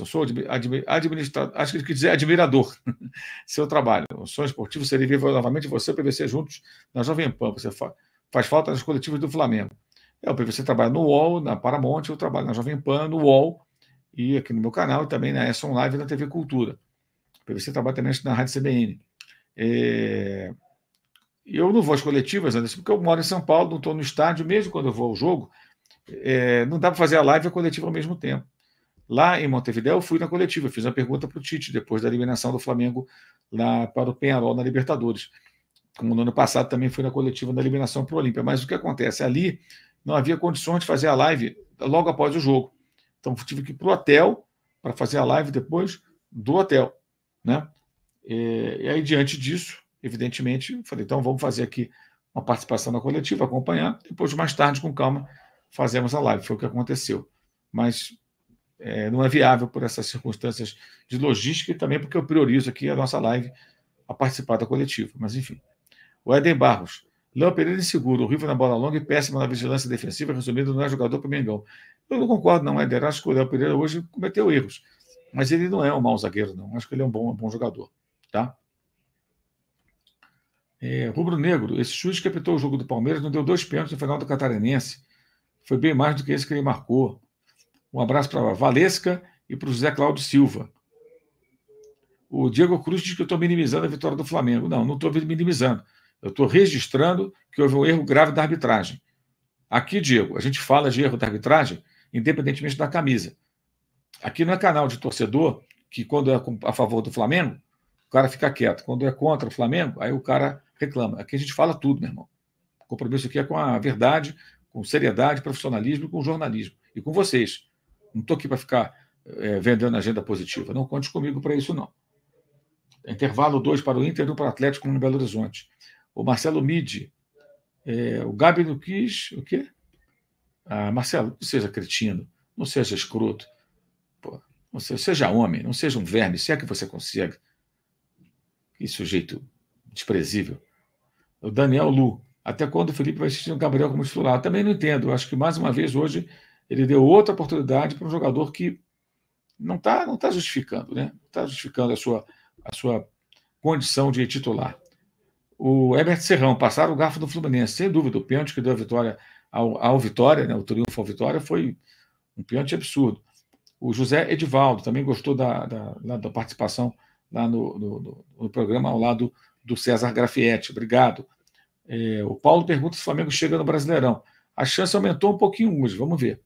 eu sou administrador, acho que dizer admirador, seu trabalho. O sonho esportivo seria ver novamente você e o PVC juntos na Jovem Pan. Você fa faz falta nas coletivas do Flamengo. É, o PVC trabalha no UOL, na Paramount, eu trabalho na Jovem Pan, no UOL, e aqui no meu canal, e também na Edson Live e na TV Cultura. O PVC trabalha também na Rádio CBN. É... Eu não vou às coletivas, Anderson, porque eu moro em São Paulo, não estou no estádio, mesmo quando eu vou ao jogo, é... não dá para fazer a live e a coletiva ao mesmo tempo. Lá em Montevideo, eu fui na coletiva, fiz uma pergunta para o Tite, depois da eliminação do Flamengo lá para o Penharol na Libertadores. Como no ano passado também fui na coletiva na eliminação para o Olímpia. Mas o que acontece? Ali não havia condições de fazer a live logo após o jogo. Então tive que ir para o hotel para fazer a live depois do hotel. Né? E, é, e aí, diante disso, evidentemente, falei, então vamos fazer aqui uma participação na coletiva, acompanhar, depois, mais tarde, com calma, fazemos a live. Foi o que aconteceu. Mas é, não é viável por essas circunstâncias de logística e também porque eu priorizo aqui a nossa live a participar da coletiva. Mas, enfim. O Eden Barros. Léo Pereira inseguro, horrível na bola longa e péssima na vigilância defensiva, resumindo, não é jogador para o Mengão. Eu não concordo, não, Éder. Acho que o Léo Pereira hoje cometeu erros. Mas ele não é um mau zagueiro, não. Acho que ele é um bom, um bom jogador. Tá? É, Rubro Negro, esse chute que apitou o jogo do Palmeiras não deu dois pênaltis no final do Catarinense. Foi bem mais do que esse que ele marcou. Um abraço para a Valesca e para o José Cláudio Silva. O Diego Cruz diz que eu estou minimizando a vitória do Flamengo. Não, não estou minimizando. Eu estou registrando que houve um erro grave da arbitragem. Aqui, Diego, a gente fala de erro da arbitragem independentemente da camisa. Aqui não é canal de torcedor que, quando é a favor do Flamengo, o cara fica quieto. Quando é contra o Flamengo, aí o cara reclama. Aqui a gente fala tudo, meu irmão. O compromisso aqui é com a verdade, com seriedade, profissionalismo, e com jornalismo e com vocês. Não estou aqui para ficar é, vendendo agenda positiva. Não conte comigo para isso, não. É intervalo 2 para o Inter e um para o Atlético no Belo Horizonte. O Marcelo Midi. É, o Gabi não quis. O quê? Ah, Marcelo, não seja cretino. Não seja escroto. Pô, não seja, seja homem. Não seja um verme. Se é que você consegue. Que sujeito desprezível. O Daniel Lu. Até quando o Felipe vai assistir o Gabriel como titular? Também não entendo. Acho que mais uma vez hoje ele deu outra oportunidade para um jogador que não está não tá justificando, né? está justificando a sua, a sua condição de titular. O Herbert Serrão passaram o garfo do Fluminense, sem dúvida, o pênalti que deu a vitória ao, ao Vitória, né? o triunfo ao Vitória, foi um pênalti absurdo. O José Edivaldo também gostou da, da, da participação lá no, no, no, programa ao lado do César Grafietti. Obrigado. É, o Paulo pergunta se o Flamengo chega no Brasileirão. A chance aumentou um pouquinho hoje, vamos ver.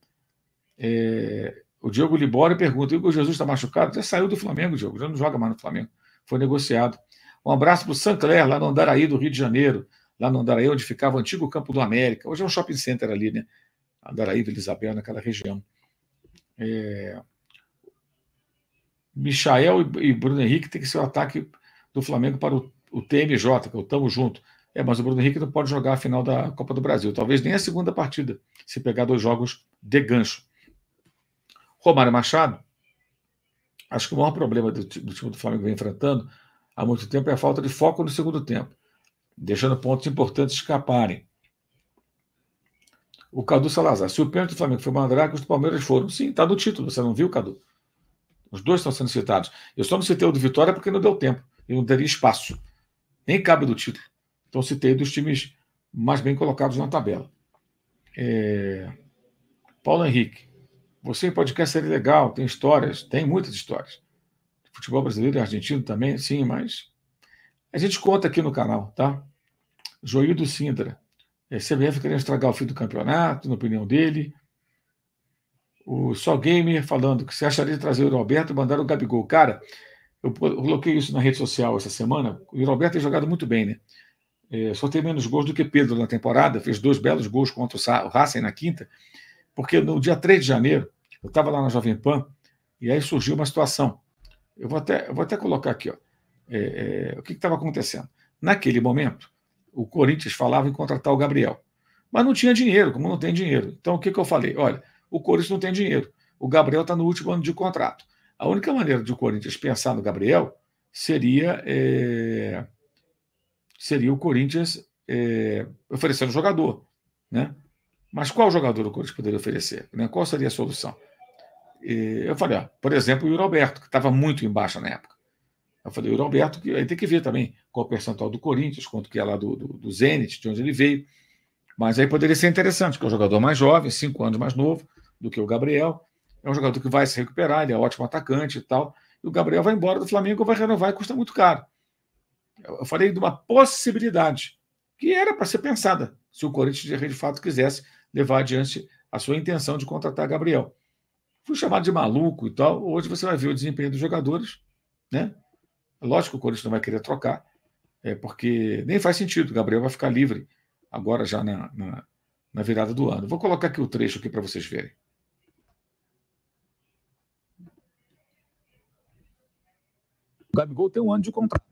É, o Diogo Libório pergunta: o Jesus está machucado? Já saiu do Flamengo, Diogo, já não joga mais no Flamengo. Foi negociado. Um abraço para o Sancler, lá no Andaraí, do Rio de Janeiro, lá no Andaraí, onde ficava o antigo Campo do América. Hoje é um shopping center ali, né? Andaraí, Vila Isabel, naquela região. É... Michael e Bruno Henrique tem que ser o ataque do Flamengo para o, o TMJ, que eu é tamo junto. É, mas o Bruno Henrique não pode jogar a final da Copa do Brasil, talvez nem a segunda partida, se pegar dois jogos de gancho. Romário Machado, acho que o maior problema do, do time do Flamengo vem enfrentando há muito tempo é a falta de foco no segundo tempo, deixando pontos importantes escaparem. O Cadu Salazar, se o pênalti do Flamengo foi mandrake, os do Palmeiras foram. Sim, está no título, você não viu, Cadu? Os dois estão sendo citados. Eu só não citei o do Vitória porque não deu tempo, eu não daria espaço. Nem cabe do título. Então citei dos times mais bem colocados na tabela. É... Paulo Henrique, você em podcast seria legal, tem histórias, tem muitas histórias. Futebol brasileiro e argentino também, sim, mas a gente conta aqui no canal, tá? Joildo Sindra. É, CBF querendo estragar o fim do campeonato, na opinião dele. O Só Gamer falando que você acharia de trazer o Roberto e mandar o Gabigol. Cara, eu coloquei isso na rede social essa semana. O Roberto tem jogado muito bem, né? É, só tem menos gols do que Pedro na temporada. Fez dois belos gols contra o Racing na quinta. Porque no dia 3 de janeiro, eu estava lá na Jovem Pan e aí surgiu uma situação. Eu vou até, eu vou até colocar aqui ó, é, é, o que estava acontecendo. Naquele momento, o Corinthians falava em contratar o Gabriel, mas não tinha dinheiro, como não tem dinheiro. Então, o que, que eu falei? Olha, o Corinthians não tem dinheiro, o Gabriel está no último ano de contrato. A única maneira de o Corinthians pensar no Gabriel seria, é, seria o Corinthians é, oferecendo jogador. Né? Mas qual jogador o Corinthians poderia oferecer? Né? Qual seria a solução? E eu falei, ó, por exemplo, o Yuri Alberto, que estava muito embaixo na época. Eu falei, o Yuri Alberto, que aí tem que ver também qual o percentual do Corinthians, quanto que é lá do, do, do Zenit, de onde ele veio. Mas aí poderia ser interessante, que é um jogador mais jovem, cinco anos mais novo do que o Gabriel. É um jogador que vai se recuperar, ele é um ótimo atacante e tal. E o Gabriel vai embora do Flamengo, vai renovar e custa muito caro. Eu falei de uma possibilidade que era para ser pensada, se o Corinthians de fato quisesse levar adiante a sua intenção de contratar Gabriel. Fui chamado de maluco e tal. Hoje você vai ver o desempenho dos jogadores, né? Lógico que o Corinthians não vai querer trocar, é porque nem faz sentido. O Gabriel vai ficar livre agora já na, na, na virada do ano. Vou colocar aqui o trecho aqui para vocês verem. O Gabigol tem um ano de contrato.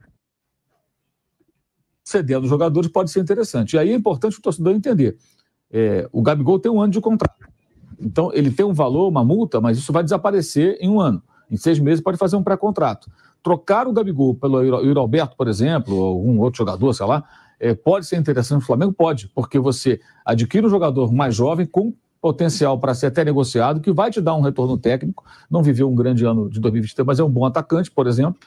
Cedendo os jogadores pode ser interessante. E aí é importante o torcedor entender. É, o Gabigol tem um ano de contrato. Então, ele tem um valor, uma multa, mas isso vai desaparecer em um ano. Em seis meses, pode fazer um pré-contrato. Trocar o Gabigol pelo Euro Alberto, por exemplo, ou algum outro jogador, sei lá, é, pode ser interessante no Flamengo? Pode, porque você adquire um jogador mais jovem com potencial para ser até negociado, que vai te dar um retorno técnico. Não viveu um grande ano de 2023, mas é um bom atacante, por exemplo,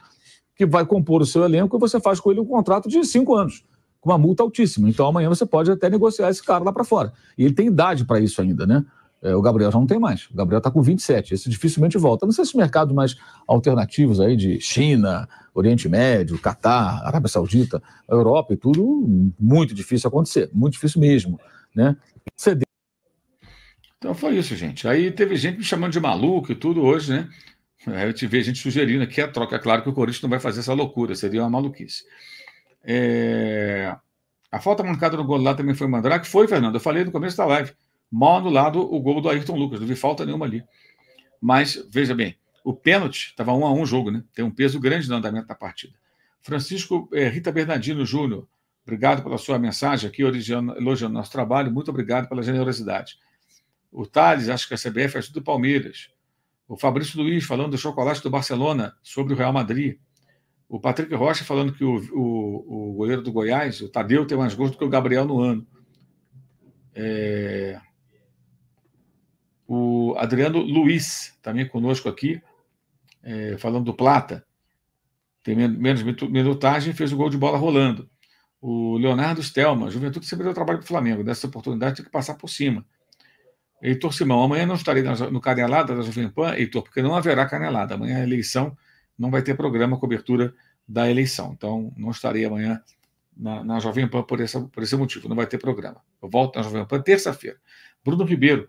que vai compor o seu elenco e você faz com ele um contrato de cinco anos com uma multa altíssima. Então amanhã você pode até negociar esse cara lá para fora. E ele tem idade para isso ainda, né? É, o Gabriel já não tem mais. O Gabriel está com 27. Esse dificilmente volta. Não sei se mercados mais alternativos aí de China, Oriente Médio, Catar, Arábia Saudita, Europa e tudo, muito difícil acontecer. Muito difícil mesmo. Né? Então foi isso, gente. Aí teve gente me chamando de maluco e tudo hoje, né? Aí eu te vejo gente sugerindo aqui a troca. É claro que o Corinthians não vai fazer essa loucura, seria uma maluquice. É... A falta marcada no gol lá também foi Mandrake. Foi, Fernando. Eu falei no começo da live. Mal anulado o gol do Ayrton Lucas. Não vi falta nenhuma ali. Mas, veja bem, o pênalti estava um a um jogo, né? Tem um peso grande no andamento da partida. Francisco é, Rita Bernardino Júnior, obrigado pela sua mensagem aqui, originando, elogiando nosso trabalho. Muito obrigado pela generosidade. O Thales, acho que a CBF é tudo Palmeiras. O Fabrício Luiz falando do chocolate do Barcelona sobre o Real Madrid. O Patrick Rocha falando que o, o, o goleiro do Goiás, o Tadeu, tem mais gols do que o Gabriel no ano. É... O Adriano Luiz, também conosco aqui, é, falando do Plata. Tem menos minutagem e fez o gol de bola rolando. O Leonardo Stelma, Juventude sempre deu trabalho para o Flamengo. Dessa oportunidade tem que passar por cima. Heitor Simão, amanhã não estarei no Canelada da Jovem Pan, Heitor, porque não haverá Canelada. Amanhã é eleição não vai ter programa cobertura da eleição. Então, não estarei amanhã na, na Jovem Pan por, essa, por esse motivo, não vai ter programa. Eu volto na Jovem Pan terça-feira. Bruno Ribeiro,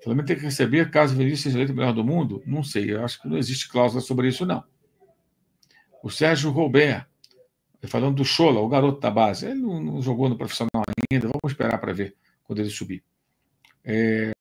o Flamengo tem que receber, caso o Vinícius seja eleito o melhor do mundo? Não sei, eu acho que não existe cláusula sobre isso, não. O Sérgio Robert, falando do Chola, o garoto da base, ele não, não jogou no profissional ainda, vamos esperar para ver quando ele subir. É,